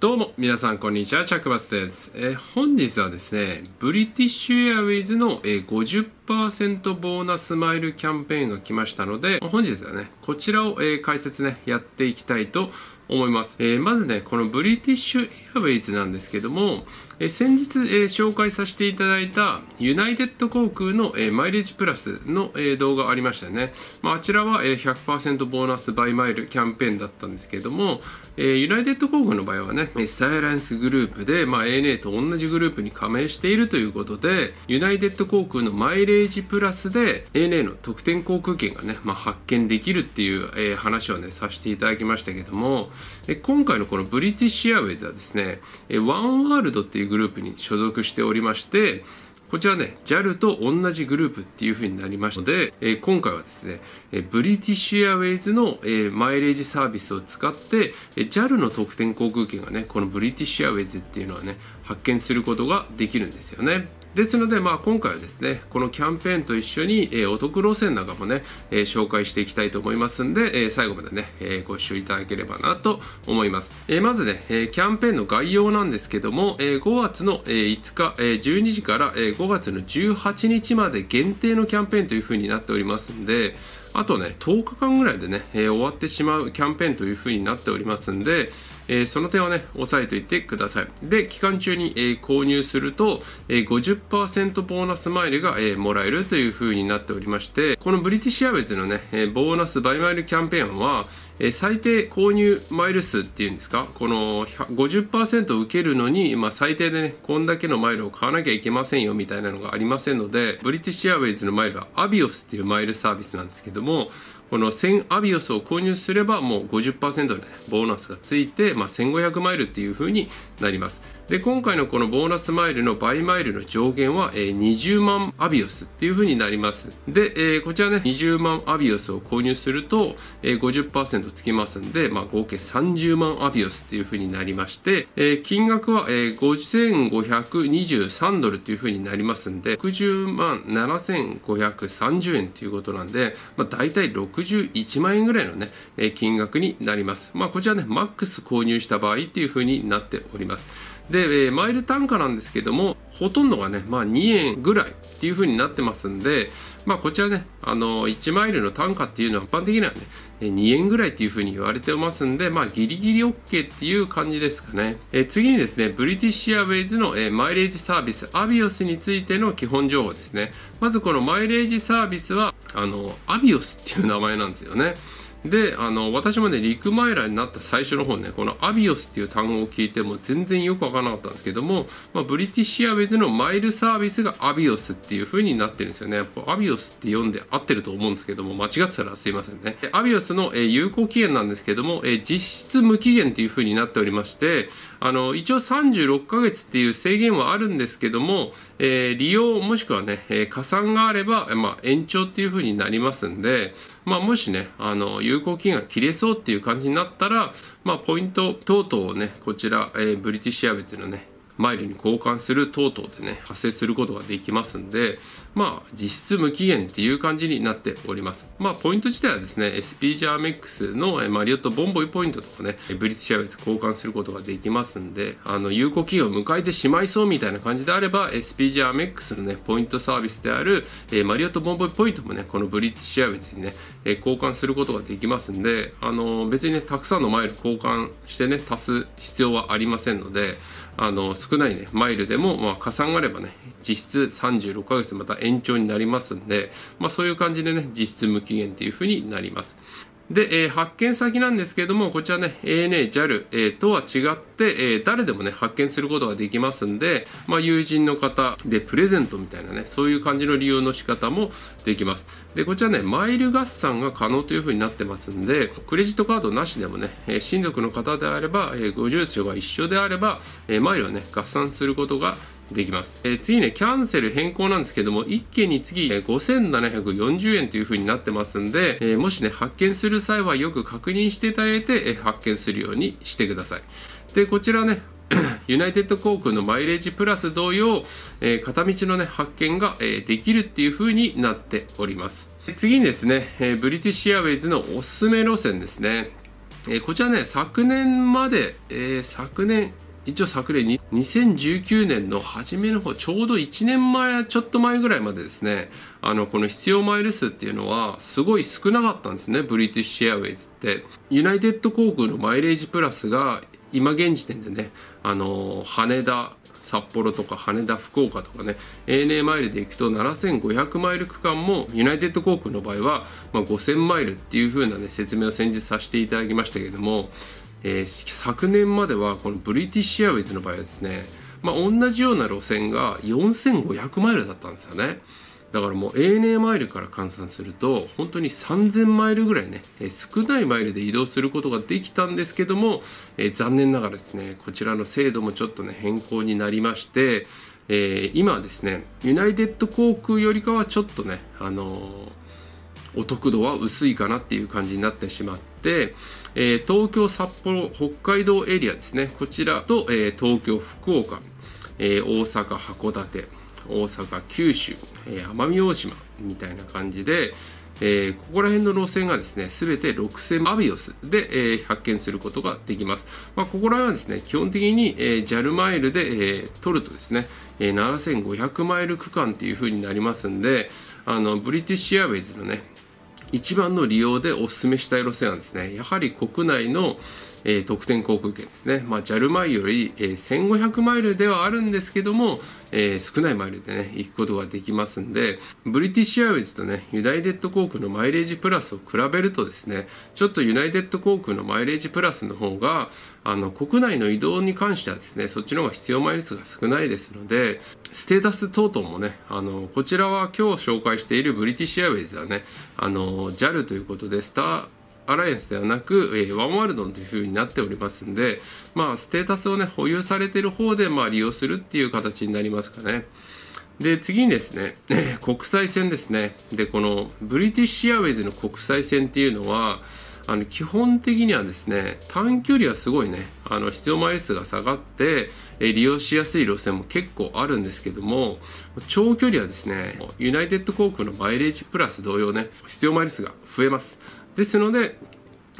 どうも皆さんこんにちは、チャックバスです。えー、本日はですね、ブリティッシュエアウェイズの、えー、50%ボーナスマイルキャンペーンが来ましたので、本日はね、こちらを、えー、解説ね、やっていきたいと思います。えまずね、このブリティッシュエアウェイズなんですけども、え先日、え紹介させていただいたユナイテッド航空の、えマイレージプラスの、え動画ありましたね、まあ、あちらは、え100%ボーナスバイマイルキャンペーンだったんですけれども、えユナイテッド航空の場合はねスタイアライアンスグループで、まあ、ANA と同じグループに加盟しているということでユナイテッド航空のマイレージプラスで ANA の特典航空券がね、まあ、発見できるっていう、え話をねさせていただきましたけども、え今回のこのブリティッシュアウェイズはですね、えワンワールドっていうグループに所属しておりまして、こちらね、JAL と同じグループっていう風になりましたので、えー、今回はですね、えー、ブリティッシュエアウェイズの、えー、マイレージサービスを使って、え JAL の特典航空券がね、このブリティッシュエアウェイズっていうのはね、発見することができるんですよね。ですので、まあ、今回はですねこのキャンペーンと一緒に、えー、お得路線なんかもね、えー、紹介していきたいと思いますんで、えー、最後までね、えー、ご視聴いただければなと思います、えー、まずね、えー、キャンペーンの概要なんですけども、えー、5月の、えー、5日、えー、12時から、えー、5月の18日まで限定のキャンペーンというふうになっておりますんであとね10日間ぐらいでね、えー、終わってしまうキャンペーンというふうになっておりますんでえー、その点はね、押さえておいてください。で、期間中に、えー、購入すると、えー、50%ボーナスマイルが、えー、もらえるという風になっておりまして、このブリティッシュアズのね、えー、ボーナスバイマイルキャンペーンは、えー、最低購入マイル数っていうんですか、この50%受けるのに、まあ、最低でね、こんだけのマイルを買わなきゃいけませんよみたいなのがありませんので、ブリティッシュアウェイズのマイルはアビオスっていうマイルサービスなんですけども、この1000アビオスを購入すればもう50%の、ね、ボーナスがついて、まあ、1500マイルっていう風になります。で今回のこのボーナスマイルの倍マイルの上限は、え20万アビオスっていう風になりますで、えこちらね20万アビオスを購入すると、え50%つきますんで、まあ、合計30万アビオスっていう風になりまして、え金額は、え5523ドルっていう風になりますんで60万7530円っていうことなんで、まあ、大体61万円ぐらいのね、え金額になりますまあこちらねマックス購入した場合っていう風になっておりますで、えー、マイル単価なんですけどもほとんどがね、まあ、2円ぐらいっていう風になってますんで、まあ、こちらねあの1マイルの単価っていうのは一般的にはね2円ぐらいっていう風に言われてますんで、まあ、ギリギリ OK っていう感じですかね、えー、次にですねブリティッシュアウェイズの、えー、マイレージサービスアビオスについての基本情報ですねまずこのマイレージサービスはあのアビオスっていう名前なんですよねであの私もねリクマイラになった最初の方ねこのアビオスっていう単語を聞いても全然よく分からなかったんですけども、まあ、ブリティッシュアイズのマイルサービスがアビオスっていう風になってるんですよねアビオスって読んで合ってると思うんですけども間違ってたらすいませんねアビオスの、え有効期限なんですけども、え実質無期限っていう風になっておりましてあの一応36ヶ月っていう制限はあるんですけども、え利用もしくはね、え加算があれば、まあ、延長っていう風になりますんでまあ、もしねあの有効期限が切れそうっていう感じになったら、まあ、ポイント等々をねこちら、えー、ブリティッシュア別のねマイルに交換する等々でね発生することができますんでまあ実質無期限っていう感じになっておりますまあポイント自体はですね SPG アメックスのマリオットボンボイポイントとかねブリティッシュアベツ交換することができますんであの有効期限を迎えてしまいそうみたいな感じであれば SPG アメックスのねポイントサービスである、えマリオットボンボイポイントもねこのブリティッシュアベツにね、え交換することができますんであの別にねたくさんのマイル交換してね足す必要はありませんのであの少少ないねマイルでもまあ加算あればね実質36ヶ月また延長になりますんで、まあ、そういう感じでね実質無期限っていうふうになりますで、えー、発見先なんですけれども、こちらね、ANA、JAL、えー、とは違って、えー、誰でもね、発見することができますんで、まあ、友人の方でプレゼントみたいなね、そういう感じの利用の仕方もできます。で、こちらね、マイル合算が可能というふうになってますんで、クレジットカードなしでもね、えー、親族の方であれば、えー、ご住所が一緒であれば、えー、マイルをね、合算することができます。えー、次ね、キャンセル変更なんですけども、1件に次、き5740円という風になってますんで、えー、もしね、発見する際はよく確認していただいて、え発見するようにしてください。で、こちらね、ユナイテッド航空のマイレージプラス同様、え片道のね、発見が、えできるっていう風になっております。次にですね、えブリティッシュアウェイズのおすすめ路線ですね。こちらね、昨年まで、え昨年、一応昨年に2019年の初めの方ちょうど1年前ちょっと前ぐらいまでですねあのこの必要マイル数っていうのはすごい少なかったんですねブリティッシュエアウェイズってユナイテッド航空のマイレージプラスが今現時点でねあの羽田札幌とか羽田福岡とかね ANA マイルで行くと7500マイル区間もユナイテッド航空の場合は、まあ、5000マイルっていう風なね説明を先日させていただきましたけどもえー、昨年まではこのブリティッシュアウェイズの場合はですね、まあ、同じような路線が4500マイルだったんですよねだからもう ANA マイルから換算すると本当に3000マイルぐらいね、えー、少ないマイルで移動することができたんですけども、えー、残念ながらですねこちらの制度もちょっとね変更になりましてえー、今はですねユナイテッド航空よりかはちょっとね、あのー、お得度は薄いかなっていう感じになってしまっ、えー、東京、札幌、北海道エリアですね、こちらと、えー、東京、福岡、えー、大阪、函館、大阪、九州、え奄美大島みたいな感じで、えー、ここら辺の路線がですね、すべて6000アビオスで、えー、発見することができます。まあ、ここら辺はですね、基本的に、えー、JAL マイルで、えー、取るとですね、えー、7500マイル区間っていう風になりますんで、あの、ブリティッシュアウェイズのね、一番の利用でお勧めしたい路線んですねやはり国内のえー、特典航空券ですね、まあ、JAL マイより、えー、1500マイルではあるんですけども、えー、少ないマイルでね行くことができますんでブリティッシュアウェイズとねユナイテッド航空のマイレージプラスを比べるとですねちょっとユナイテッド航空のマイレージプラスの方があの国内の移動に関してはですねそっちの方が必要マイル数が少ないですのでステータス等々もねあのこちらは今日紹介しているブリティッシュアウェイズはねあの JAL ということでスターアライアンスではなく、えー、ワンワールドというふうになっておりますんで、まあ、ステータスをね、保有されている方で、まあ、利用するっていう形になりますかね。で、次にですね、国際線ですね。で、この、ブリティッシュアウェイズの国際線っていうのは、あの基本的にはですね短距離はすごいねあの必要マイル数が下がって利用しやすい路線も結構あるんですけども長距離はですねユナイテッド航空のマイレージプラス同様ね必要マイル数が増えますですので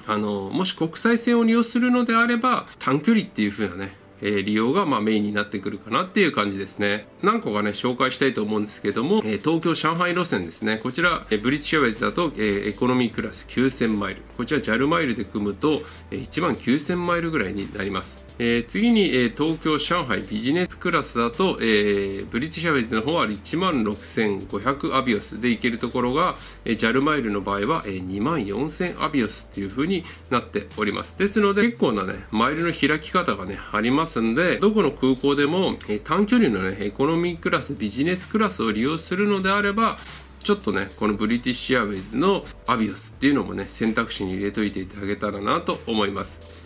あのもし国際線を利用するのであれば短距離っていう風なねえ利用がまメインになってくるかなっていう感じですね何個かね紹介したいと思うんですけども、え東京上海路線ですねこちら、えブリッシュエウェイズだと、えエコノミークラス9000マイルこちら JAL マイルで組むと、え1万9000マイルぐらいになりますえー、次に、えー、東京、上海ビジネスクラスだと、えー、ブリティッシュアベズの方は1万6500アビオスで行けるところが、えー、JAL マイルの場合は、えー、2万4000アビオスっていう風になっております。ですので結構なね、マイルの開き方がね、ありますんで、どこの空港でも、えー、短距離のね、エコノミークラス、ビジネスクラスを利用するのであれば、ちょっとね、このブリティッシュアウェイズのアビオスっていうのもね、選択肢に入れといていただけたらなと思います。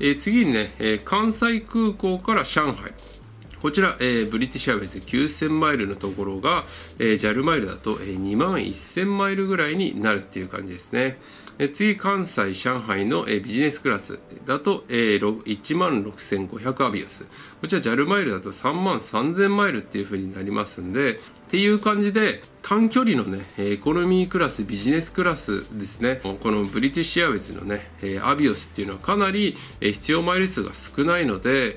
え次にね、え関西空港から上海こちら、えー、ブリティッシュアウェイ9000マイルのところが、えー、JAL マイルだと、えー、2万1000マイルぐらいになるっていう感じですね。えー、次、関西、上海の、えー、ビジネスクラスだと、えー、1万6500アビオス。こちら JAL マイルだと3万3000マイルっていう風になりますんで、っていう感じで短距離のねエコノミークラスビジネスクラスですねこのブリティッシュアウェイズのねアビオスっていうのはかなり必要マイル数が少ないので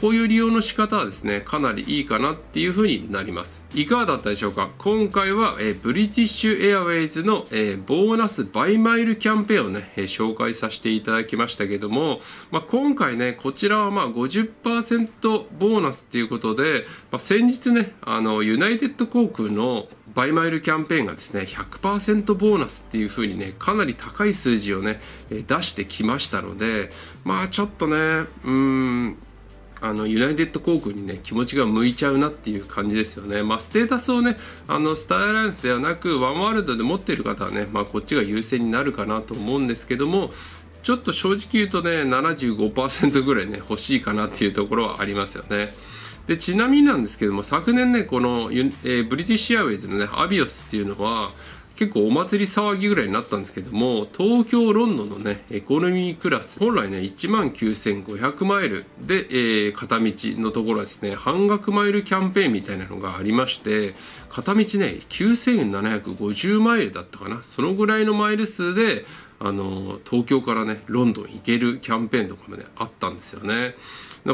こういう利用の仕方はですね、かなりいいかなっていうふうになります。いかがだったでしょうか今回は、えブリティッシュエアウェイズの、えボーナスバイマイルキャンペーンをね、え紹介させていただきましたけども、まあ、今回ね、こちらはまあ50%ボーナスっていうことで、まあ、先日ね、あの、ユナイテッド航空のバイマイルキャンペーンがですね、100%ボーナスっていう風にね、かなり高い数字をね、出してきましたので、まあちょっとね、うん、あのユナイテッド航空にね気持ちが向いちゃうなっていう感じですよね、まあ、ステータスをねあのスターアライアンスではなくワンワールドで持ってる方はね、まあ、こっちが優先になるかなと思うんですけどもちょっと正直言うとね75%ぐらいね欲しいかなっていうところはありますよね。でちなみになんですけども昨年ねこの、えー、ブリティッシュアウェイズのねアビオスっていうのは結構お祭り騒ぎぐらいになったんですけども東京ロンドンのねエコノミークラス本来ね1万9500マイルで、えー、片道のところはですね半額マイルキャンペーンみたいなのがありまして片道ね9750マイルだったかなそのぐらいのマイル数であの東京からねロンドン行けるキャンペーンとかもねあったんですよね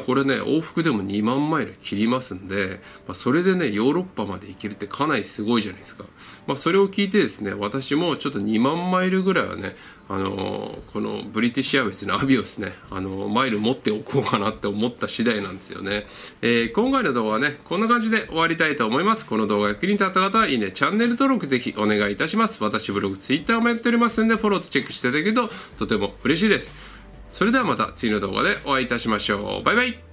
これね往復でも2万マイル切りますんで、まあ、それでねヨーロッパまで行けるってかなりすごいじゃないですか、まあ、それを聞いてですね私もちょっと2万マイルぐらいはねあのこのブリティッシュアウェイスのアビオスねあのマイル持っておこうかなって思った次第なんですよね、えー、今回の動画はねこんな感じで終わりたいと思いますこの動画が気に入った方はいいねチャンネル登録ぜひお願いいたします私ブログツイッターもやっておりますんでフォローとチェックしていただけるととても嬉しいですそれではまた次の動画でお会いいたしましょうバイバイ